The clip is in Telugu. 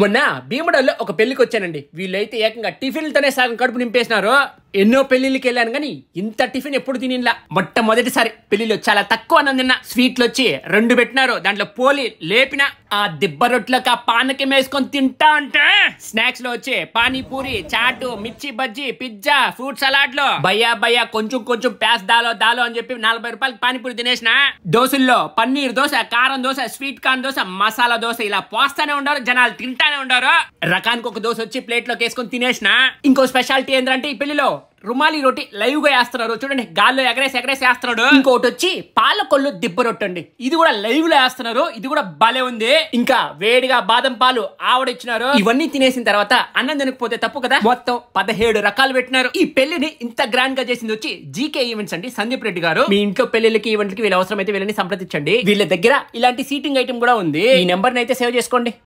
మొన్న భీమడల్లో ఒక పెళ్లికి వచ్చానండి వీళ్ళైతే ఏకంగా టిఫిన్లతోనే సగం కడుపు నింపేసినారు ఎన్నో పెళ్లిళ్ళకి వెళ్ళాను కానీ ఇంత టిఫిన్ ఎప్పుడు తినిలా మొట్టమొదటిసారి పెళ్లిలో చాలా తక్కువ అన్నం స్వీట్లు వచ్చి రెండు పెట్టినారు దాంట్లో పోలి లేపిన ఆ దిబ్బ రొట్లకు ఆ పానకం వేసుకొని తింటా అంటే స్నాక్స్ లో వచ్చి పానీపూరి చాటు మిర్చి బజ్జీ పిజ్జా ఫ్రూట్ సలాడ్ లో భయ్యా భయ్యా కొంచెం కొంచెం ప్యాస్ దాలో దాలో అని చెప్పి నలభై రూపాయలకి పానీపూరి తినేసిన దోశల్లో పన్నీర్ దోశ కారం దోశ స్వీట్ కార్న్ దోశ మసాలా దోశ ఇలా పోస్తానే ఉండరు జనాలు తింటానే ఉండరు రకానికి ఒక దోశ వచ్చి ప్లేట్ లోకి వేసుకొని తినేసిన ఇంకో స్పెషాలిటీ ఏంటంటే ఈ పెళ్లిలో రుమాలి రోటి లైవ్ గా వేస్తున్నాడు చూడండి గాల్లో ఎగరేసి ఎగరేసి వేస్తున్నాడు ఇంకోటి వచ్చి పాలకొల్లు దిబ్బ రొట్టె అండి ఇది కూడా లైవ్ లో వేస్తున్నారు ఇది కూడా భలే ఉంది ఇంకా వేడిగా బాదం పాలు ఆవిడిచ్చినారు ఇవన్నీ తినేసిన తర్వాత అన్నం తినకపోతే తప్పు కదా మొత్తం పదహేడు రకాలు పెట్టినారు ఈ పెళ్లిని ఇంత గ్రాండ్ గా చేసింది వచ్చి జీకే ఈవెంట్స్ అండి సందీప్ రెడ్డి గారు మీ ఇంట్లో పెళ్లికి ఈవెంట్ కి వీళ్ళ అవసరం అయితే వీళ్ళని సంప్రదించండి వీళ్ళ దగ్గర ఇలాంటి సీటింగ్ ఐటమ్ కూడా ఉంది ఈ నెంబర్ అయితే సేవ్ చేసుకోండి